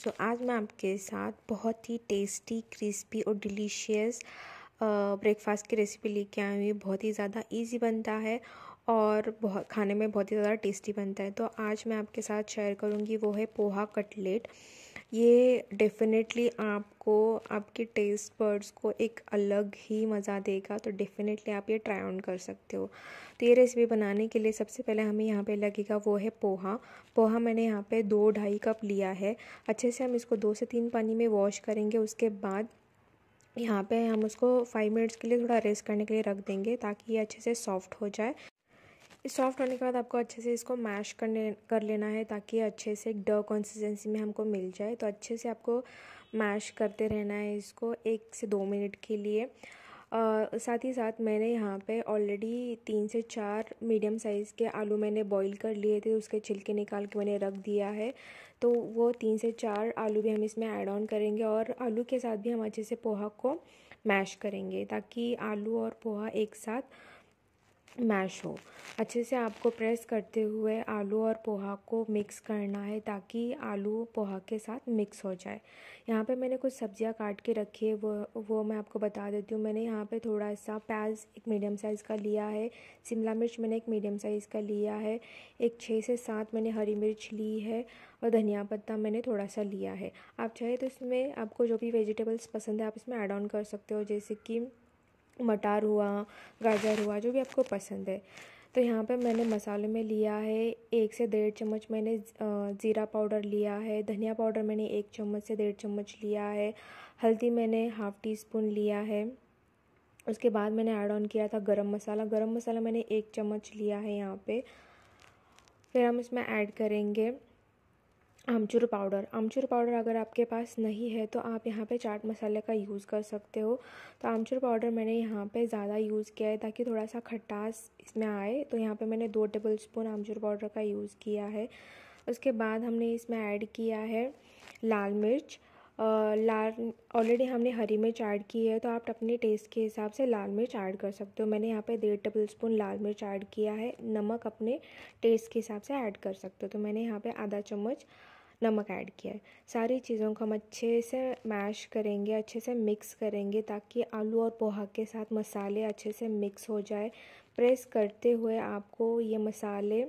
सो so, आज मैं आपके साथ बहुत ही टेस्टी क्रिस्पी और डिलीशियस ब्रेकफास्ट की रेसिपी लेके आई हुई बहुत ही ज़्यादा इजी बनता है और बहुत खाने में बहुत ही ज़्यादा टेस्टी बनता है तो आज मैं आपके साथ शेयर करूँगी वो है पोहा कटलेट ये डेफिनेटली आपको आपके टेस्ट बर्ड्स को एक अलग ही मज़ा देगा तो डेफिनेटली आप ये ट्राई ऑन कर सकते हो तो ये रेसिपी बनाने के लिए सबसे पहले हमें यहाँ पे लगेगा वो है पोहा पोहा मैंने यहाँ पे दो ढाई कप लिया है अच्छे से हम इसको दो से तीन पानी में वॉश करेंगे उसके बाद यहाँ पे हम उसको फाइव मिनट्स के लिए थोड़ा रेस्ट करने के लिए रख देंगे ताकि ये अच्छे से सॉफ्ट हो जाए सॉफ्ट होने के बाद आपको अच्छे से इसको मैश करने कर लेना है ताकि अच्छे से ड कंसिस्टेंसी में हमको मिल जाए तो अच्छे से आपको मैश करते रहना है इसको एक से दो मिनट के लिए Uh, साथ ही साथ मैंने यहाँ पे ऑलरेडी तीन से चार मीडियम साइज़ के आलू मैंने बॉईल कर लिए थे उसके छिलके निकाल के मैंने रख दिया है तो वो तीन से चार आलू भी हम इसमें ऐड ऑन करेंगे और आलू के साथ भी हम अच्छे से पोहा को मैश करेंगे ताकि आलू और पोहा एक साथ मैश हो अच्छे से आपको प्रेस करते हुए आलू और पोहा को मिक्स करना है ताकि आलू पोहा के साथ मिक्स हो जाए यहाँ पे मैंने कुछ सब्जियाँ काट के रखी है वो वो मैं आपको बता देती हूँ मैंने यहाँ पे थोड़ा सा प्याज एक मीडियम साइज़ का लिया है शिमला मिर्च मैंने एक मीडियम साइज़ का लिया है एक छः से सात मैंने हरी मिर्च ली है और धनिया पत्ता मैंने थोड़ा सा लिया है आप चाहे तो इसमें आपको जो भी वेजिटेबल्स पसंद है आप इसमें ऐड ऑन कर सकते हो जैसे कि मटार हुआ गाजर हुआ जो भी आपको पसंद है तो यहाँ पे मैंने मसाले में लिया है एक से डेढ़ चम्मच मैंने ज़ीरा पाउडर लिया है धनिया पाउडर मैंने एक चम्मच से डेढ़ चम्मच लिया है हल्दी मैंने हाफ़ टी स्पून लिया है उसके बाद मैंने ऐड ऑन किया था गरम मसाला गरम मसाला मैंने एक चम्मच लिया है यहाँ पे फिर हम इसमें ऐड करेंगे आमचूर पाउडर आमचूर पाउडर अगर आपके पास नहीं है तो आप यहाँ पे चाट मसाले का यूज़ कर सकते हो तो आमचूर पाउडर मैंने यहाँ पे ज़्यादा यूज़ किया है ताकि थोड़ा सा खटास इसमें आए तो यहाँ पे मैंने दो टेबल स्पून आमचूर पाउडर का यूज़ किया है उसके बाद हमने इसमें ऐड किया है लाल मिर्च लाल ऑलरेडी हमने हरी मिर्च ऐड की है तो आप अपने टेस्ट के हिसाब से लाल मिर्च ऐड कर सकते हो मैंने यहाँ पे डेढ़ टेबल स्पून लाल मिर्च ऐड किया है नमक अपने टेस्ट के हिसाब से ऐड कर सकते हो तो मैंने यहाँ पे आधा चम्मच नमक ऐड किया है सारी चीज़ों को हम अच्छे से मैश करेंगे अच्छे से मिक्स करेंगे ताकि आलू और पोहा के साथ मसाले अच्छे से मिक्स हो जाए प्रेस करते हुए आपको ये मसाले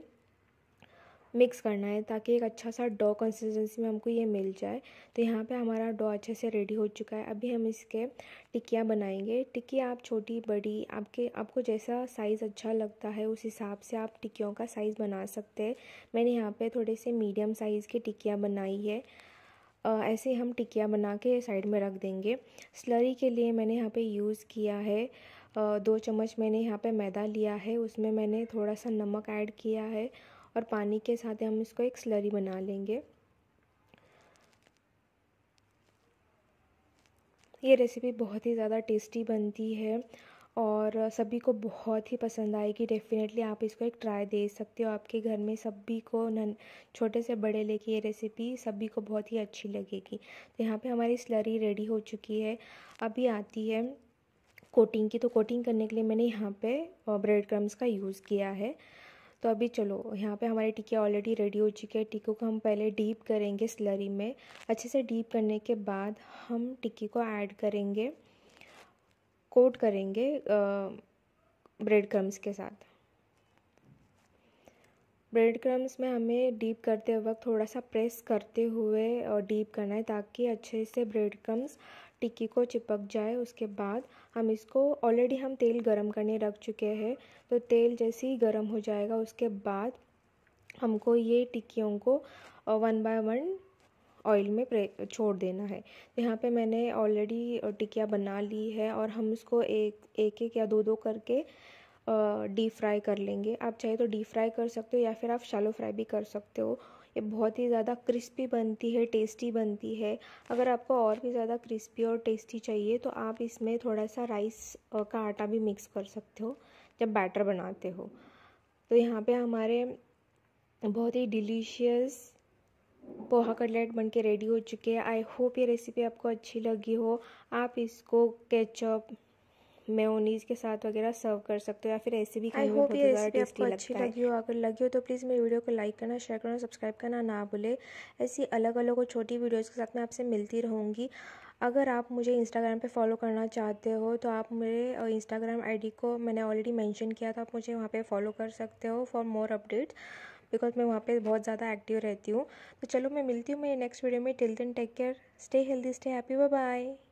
मिक्स करना है ताकि एक अच्छा सा डो कंसिस्टेंसी में हमको ये मिल जाए तो यहाँ पे हमारा डो अच्छे से रेडी हो चुका है अभी हम इसके टिक्कियाँ बनाएंगे टिक्की आप छोटी बड़ी आपके आपको जैसा साइज़ अच्छा लगता है उस हिसाब से आप टिक्कियों का साइज़ बना सकते हैं मैंने यहाँ पे थोड़े से मीडियम साइज़ की टिक्कियाँ बनाई है ऐसे हम टिक्कियाँ बना के साइड में रख देंगे स्लरी के लिए मैंने यहाँ पर यूज़ किया है दो चम्मच मैंने यहाँ पे मैदा लिया है उसमें मैंने थोड़ा सा नमक ऐड किया है और पानी के साथ हम इसको एक स्लरी बना लेंगे ये रेसिपी बहुत ही ज़्यादा टेस्टी बनती है और सभी को बहुत ही पसंद आएगी डेफ़िनेटली आप इसको एक ट्राई दे सकते हो आपके घर में सभी को नन छोटे से बड़े लेके ये रेसिपी सभी को बहुत ही अच्छी लगेगी तो यहाँ पे हमारी स्लरी रेडी हो चुकी है अभी आती है कोटिंग की तो कोटिंग करने के लिए मैंने यहाँ पे ब्रेड क्रम्स का यूज़ किया है तो अभी चलो यहाँ पे हमारी टिकिया ऑलरेडी रेडी हो चुकी है टिक्को को हम पहले डीप करेंगे स्लरी में अच्छे से डीप करने के बाद हम टिक्की को ऐड करेंगे कोट करेंगे ब्रेड क्रम्स के साथ ब्रेड क्रम्स में हमें डीप करते वक्त थोड़ा सा प्रेस करते हुए और डीप करना है ताकि अच्छे से ब्रेड क्रम्स टिक्की को चिपक जाए उसके बाद हम इसको ऑलरेडी हम तेल गरम करने रख चुके हैं तो तेल जैसे ही गर्म हो जाएगा उसके बाद हमको ये टिक्कियों को वन बाय वन ऑयल में छोड़ देना है तो यहाँ पे मैंने ऑलरेडी टिकिया बना ली है और हम इसको एक एक एक या दो दो करके डीप फ्राई कर लेंगे आप चाहे तो डीप फ्राई कर सकते हो या फिर आप शैलो फ्राई भी कर सकते हो ये बहुत ही ज़्यादा क्रिस्पी बनती है टेस्टी बनती है अगर आपको और भी ज़्यादा क्रिस्पी और टेस्टी चाहिए तो आप इसमें थोड़ा सा राइस का आटा भी मिक्स कर सकते हो जब बैटर बनाते हो तो यहाँ पे हमारे बहुत ही डिलीशियस पोहा कटलेट बन के रेडी हो चुके हैं आई होप ये रेसिपी आपको अच्छी लगी हो आप इसको केचप मेयोनीज के साथ वगैरह सर्व कर सकते हो या फिर ऐसे भी खाने में बहुत ज़्यादा टेस्टी लगता है लगी हो अगर लगी हो तो प्लीज़ मेरी वीडियो को लाइक करना शेयर करना सब्सक्राइब करना ना भूले ऐसी अलग अलग और छोटी वीडियोज़ के साथ मैं आपसे मिलती रहूँगी अगर आप मुझे इंस्टाग्राम पे फॉलो करना चाहते हो तो आप मेरे इंस्टाग्राम आईडी को मैंने ऑलरेडी मेंशन किया था आप मुझे वहाँ पे फॉलो कर सकते हो फॉर मोर अपडेट्स बिकॉज मैं वहाँ पे बहुत ज़्यादा एक्टिव रहती हूँ तो चलो मैं मिलती हूँ मेरे नेक्स्ट वीडियो में till then take care stay healthy stay happy bye